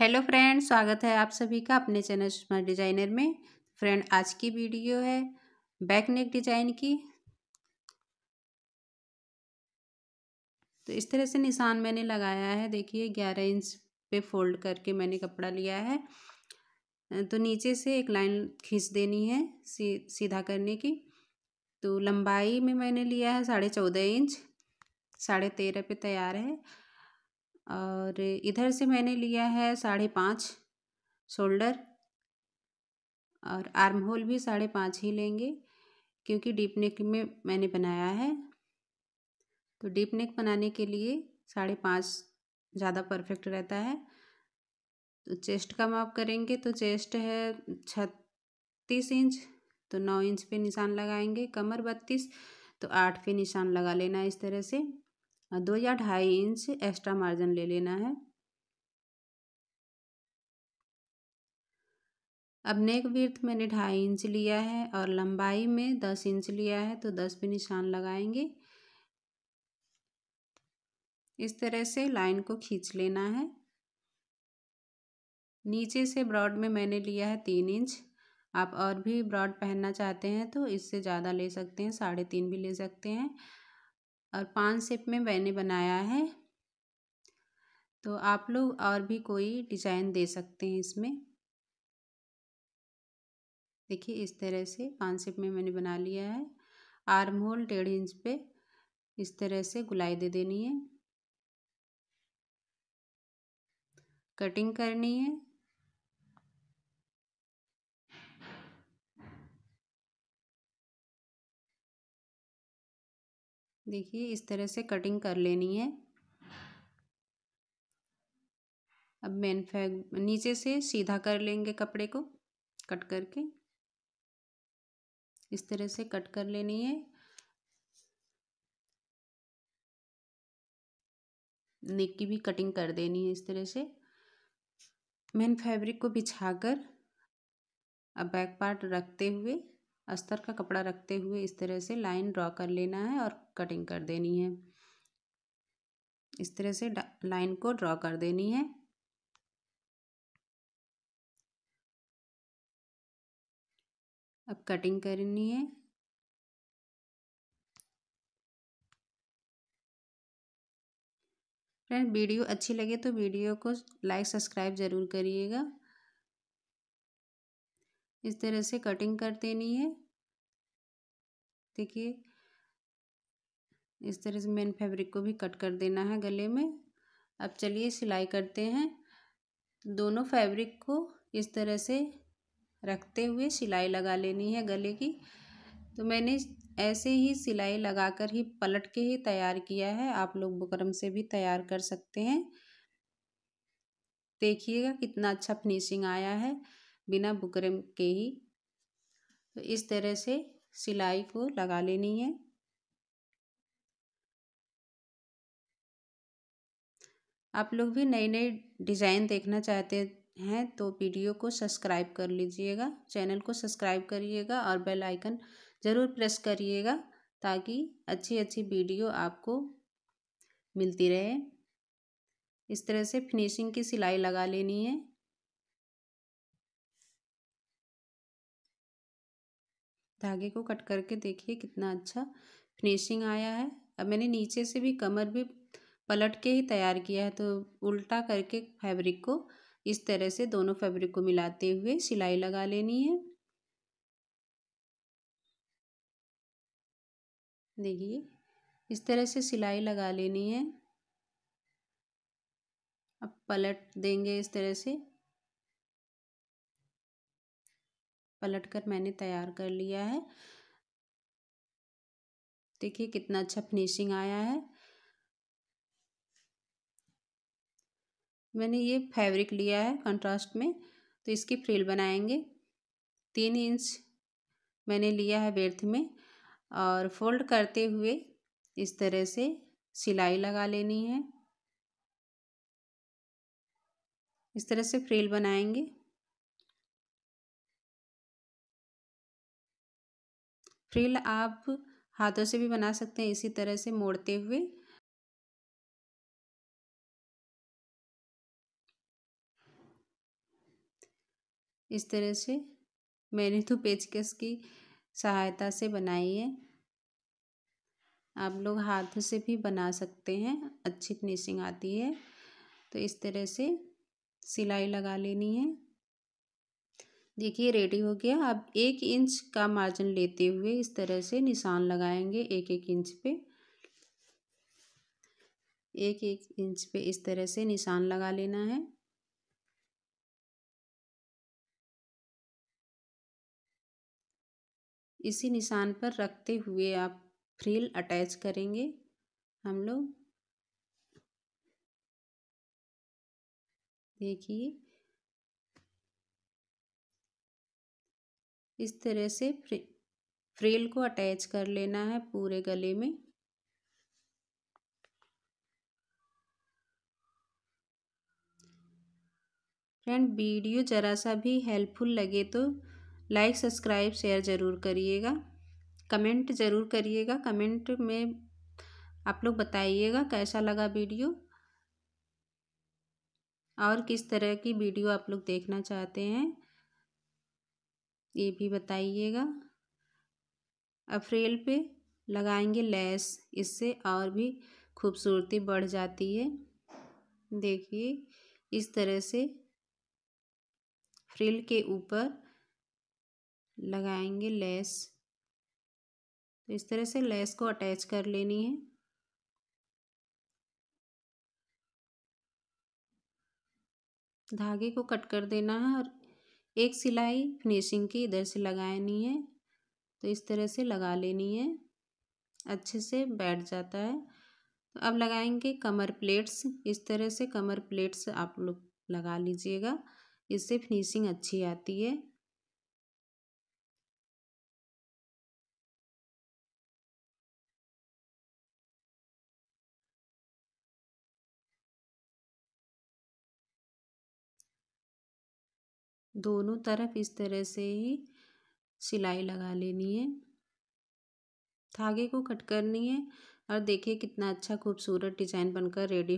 hello friend स्वागत है आप सभी का अपने चैनल सुषमा डिजाइनर में फ्रेंड आज की वीडियो है बैक नेक डिजाइन की तो इस तरह से निशान मैंने लगाया है देखिए ग्यारह इंच पे फोल्ड करके मैंने कपड़ा लिया है तो नीचे से एक लाइन खींच देनी है सी, सीधा करने की तो लंबाई में मैंने लिया है साढ़े चौदह इंच साढ़े तेरह पे तैयार है और इधर से मैंने लिया है साढ़े पाँच शोल्डर और आर्म होल भी साढ़े पाँच ही लेंगे क्योंकि डीप नेक में मैंने बनाया है तो डीप नेक बनाने के लिए साढ़े पाँच ज़्यादा परफेक्ट रहता है तो चेस्ट का माप करेंगे तो चेस्ट है छत्तीस इंच तो नौ इंच पे निशान लगाएंगे कमर बत्तीस तो आठ पे निशान लगा लेना इस तरह से दो या ढाई इंच एक्स्ट्रा मार्जिन ले लेना है अब नेक वृथ मैंने ढाई इंच लिया है और लंबाई में दस इंच लिया है तो दस पे निशान लगाएंगे इस तरह से लाइन को खींच लेना है नीचे से ब्रॉड में मैंने लिया है तीन इंच आप और भी ब्रॉड पहनना चाहते हैं तो इससे ज़्यादा ले सकते हैं साढ़े तीन भी ले सकते हैं और पांच सेप में मैंने बनाया है तो आप लोग और भी कोई डिज़ाइन दे सकते हैं इसमें देखिए इस तरह से पांच सेप में मैंने बना लिया है आर्म होल डेढ़ इंच पे इस तरह से गुलाई दे देनी है कटिंग करनी है देखिए इस तरह से कटिंग कर लेनी है अब मेन फैग नीचे से सीधा कर लेंगे कपड़े को कट करके इस तरह से कट कर लेनी है नेक की भी कटिंग कर देनी है इस तरह से मेन फैब्रिक को बिछाकर अब बैक पार्ट रखते हुए अस्तर का कपड़ा रखते हुए इस तरह से लाइन ड्रॉ कर लेना है और कटिंग कर देनी है इस तरह से लाइन को ड्रॉ कर देनी है अब कटिंग करनी है फ्रेंड वीडियो अच्छी लगे तो वीडियो को लाइक सब्सक्राइब ज़रूर करिएगा इस तरह से कटिंग कर देनी है देखिए इस तरह से मेन फैब्रिक को भी कट कर देना है गले में अब चलिए सिलाई करते हैं दोनों फैब्रिक को इस तरह से रखते हुए सिलाई लगा लेनी है गले की तो मैंने ऐसे ही सिलाई लगाकर ही पलट के ही तैयार किया है आप लोग बुकरम से भी तैयार कर सकते हैं देखिएगा कितना अच्छा फिनिशिंग आया है बिना बुकरम के ही तो इस तरह से सिलाई को लगा लेनी है आप लोग भी नई नई डिज़ाइन देखना चाहते हैं तो वीडियो को सब्सक्राइब कर लीजिएगा चैनल को सब्सक्राइब करिएगा और बेल आइकन ज़रूर प्रेस करिएगा ताकि अच्छी अच्छी वीडियो आपको मिलती रहे इस तरह से फिनिशिंग की सिलाई लगा लेनी है धागे को कट करके देखिए कितना अच्छा फिनिशिंग आया है अब मैंने नीचे से भी कमर भी पलट के ही तैयार किया है तो उल्टा करके फैब्रिक को इस तरह से दोनों फैब्रिक को मिलाते हुए सिलाई लगा लेनी है देखिए इस तरह से सिलाई लगा लेनी है अब पलट देंगे इस तरह से पलट कर मैंने तैयार कर लिया है देखिए कितना अच्छा फिनिशिंग आया है मैंने ये फैब्रिक लिया है कंट्रास्ट में तो इसकी फ्रिल बनाएंगे तीन इंच मैंने लिया है बेर्थ में और फोल्ड करते हुए इस तरह से सिलाई लगा लेनी है इस तरह से फ्रिल बनाएंगे फ्रिल आप हाथों से भी बना सकते हैं इसी तरह से मोड़ते हुए इस तरह से मैंने तो पेचकस की सहायता से बनाई है आप लोग हाथ से भी बना सकते हैं अच्छी फिनिशिंग आती है तो इस तरह से सिलाई लगा लेनी है देखिए रेडी हो गया अब एक इंच का मार्जिन लेते हुए इस तरह से निशान लगाएंगे एक एक इंच पे एक एक इंच पे इस तरह से निशान लगा लेना है इसी निशान पर रखते हुए आप फ्रील अटैच करेंगे हम लोग देखिए इस तरह से फ्रे फ्रेल को अटैच कर लेना है पूरे गले में फ्रेंड वीडियो ज़रा सा भी हेल्पफुल लगे तो लाइक सब्सक्राइब शेयर ज़रूर करिएगा कमेंट ज़रूर करिएगा कमेंट में आप लोग बताइएगा कैसा लगा वीडियो और किस तरह की वीडियो आप लोग देखना चाहते हैं ये भी बताइएगा अब फ्रेल पे लगाएंगे लैस इससे और भी खूबसूरती बढ़ जाती है देखिए इस तरह से फ्रिल के ऊपर लगाएंगे लेस तो इस तरह से लेस को अटैच कर लेनी है धागे को कट कर देना है और एक सिलाई फिनिशिंग की इधर से लगानी है तो इस तरह से लगा लेनी है अच्छे से बैठ जाता है तो अब लगाएंगे कमर प्लेट्स इस तरह से कमर प्लेट्स आप लोग लगा लीजिएगा इससे फिनिशिंग अच्छी आती है दोनों तरफ इस तरह से ही सिलाई लगा लेनी है धागे को कट करनी है और देखिए कितना अच्छा खूबसूरत डिजाइन बनकर रेडी